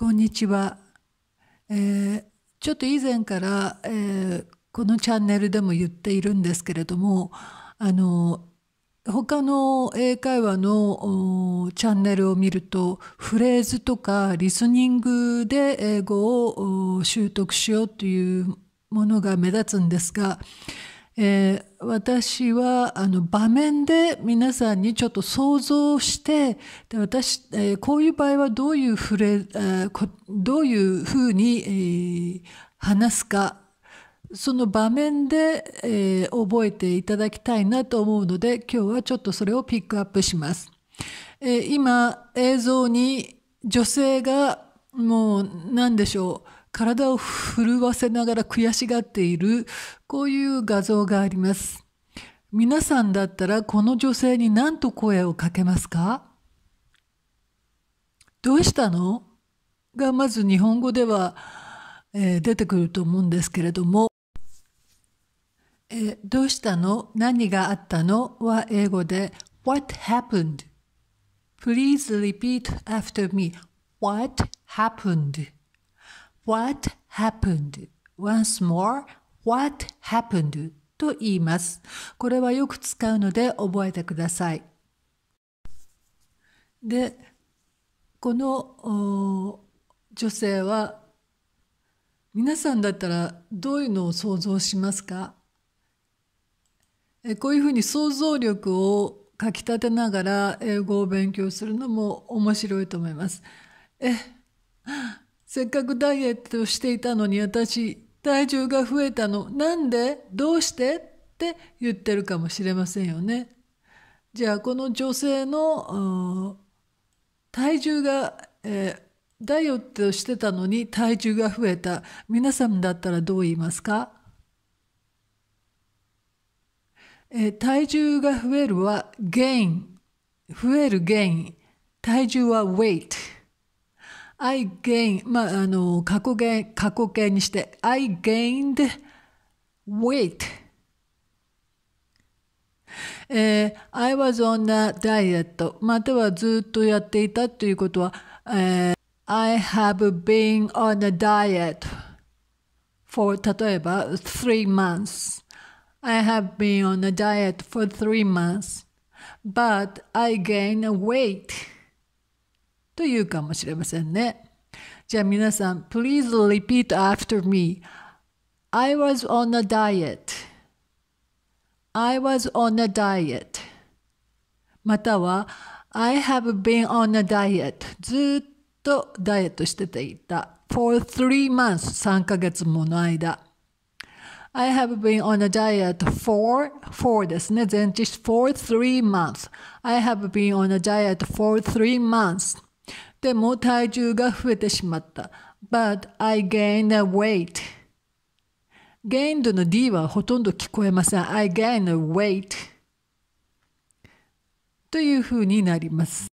こんにちは、えー、ちょっと以前から、えー、このチャンネルでも言っているんですけれどもあの他の英会話のチャンネルを見るとフレーズとかリスニングで英語を習得しようというものが目立つんですがえー、私はあの場面で皆さんにちょっと想像してで私、えー、こういう場合はどういうフレどういうふうに、えー、話すかその場面で、えー、覚えていただきたいなと思うので今日はちょっとそれをピックアップします。え今映像に女性がもう何でしょう体を震わせながら悔しがっている、こういう画像があります。皆さんだったらこの女性に何と声をかけますかどうしたのがまず日本語では、えー、出てくると思うんですけれども、えー、どうしたの何があったのは英語で What happened?Please repeat after me.What happened? What happened? Once more, What happened? と言います。これはよく使うので覚えてください。で、この女性は皆さんだったらどういうのを想像しますかえこういうふうに想像力をかきたてながら英語を勉強するのも面白いと思います。えせっかくダイエットしていたのに私体重が増えたのなんでどうしてって言ってるかもしれませんよね。じゃあこの女性の体重が、えー、ダイエットしてたのに体重が増えた皆さんだったらどう言いますか、えー、体重が増えるはゲイン増えるゲイン体重は weight I gained、まあ、あの、過去形、過去形にして、I gained weight. えー、I eh, was on a diet またはずっとやっていたということは、えー、I have been on a diet for 例えば3 months I have been on a diet for 3 months but I gained weight というかもしれませんね。じゃあ皆さん、Please repeat after me.I was on a diet.I was on a diet. または、I have been on a diet. ずっとダイエットしてていた。for three months 3ヶ月もの間。I have been on a diet for, for ですね。前置詞 for three months. I have been on a diet for three months. でも体重が増えてしまった。But I gained a weight. gained の D はほとんど聞こえません。I gained a weight. というふうになります。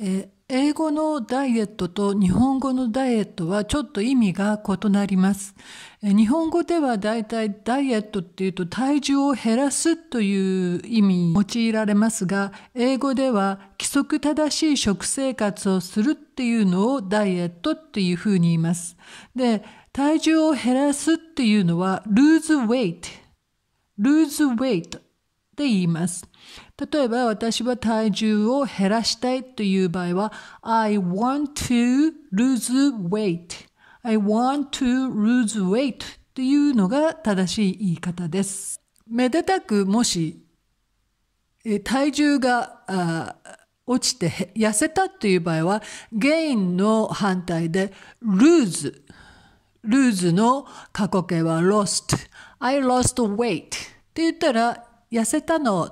え英語のダイエットと日本語のダイエットはちょっと意味が異なります。日本語ではだいたいダイエットっていうと体重を減らすという意味用いられますが、英語では規則正しい食生活をするっていうのをダイエットっていうふうに言います。で、体重を減らすっていうのはルーズウェイト。ルーズウェイト。って言います。例えば私は体重を減らしたいという場合は I want to lose weight I want to lose weight というのが正しい言い方です。めでたくもし体重が落ちて痩せたという場合は gain の反対で lose ルーズの過去形は lost I lost weight って言ったら痩せたの。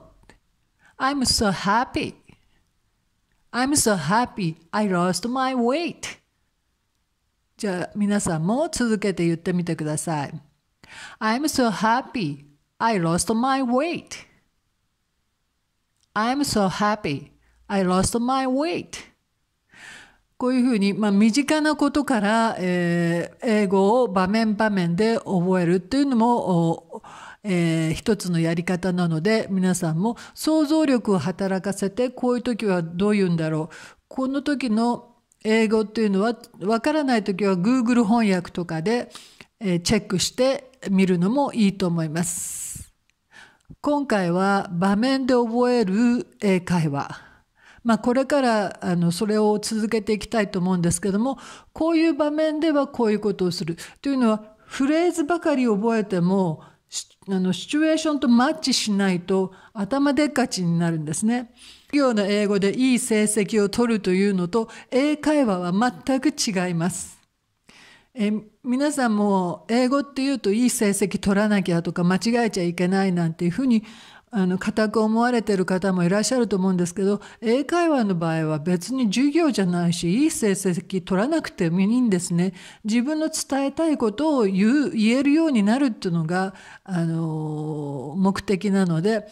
I'm so happy. I'm so happy I lost my weight. じゃあ皆さんも続けて言ってみてください。I'm so happy I lost my weight. I'm so happy I lost my weight. こういうふうに、まあ、身近なことから、えー、英語を場面場面で覚えるっていうのもえー、一つのやり方なので皆さんも想像力を働かせてこういう時はどう言うんだろうこの時の英語っていうのはわからない時は Google 翻訳とかで、えー、チェックしてみるのもいいと思います。今回は場面で覚える英会話。まあ、これからあのそれを続けていきたいと思うんですけどもこういう場面ではこういうことをするというのはフレーズばかり覚えてもあのシチュエーションとマッチしないと頭でっかちになるんですね。企業の英語でいい成績を取るというのと英会話は全く違います。え皆さんも英語っていうといい成績取らなきゃとか間違えちゃいけないなんていうふうにあの固く思われてる方もいらっしゃると思うんですけど英会話の場合は別に授業じゃないしいい成績取らなくてもいいんですね自分の伝えたいことを言う言えるようになるっていうのが、あの目的なので、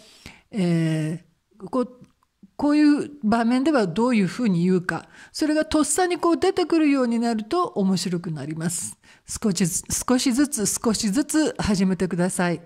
えーここういう場面ではどういうふうに言うか、それがとっさにこう出てくるようになると面白くなります。少しずつ、少しずつ、少しずつ始めてください。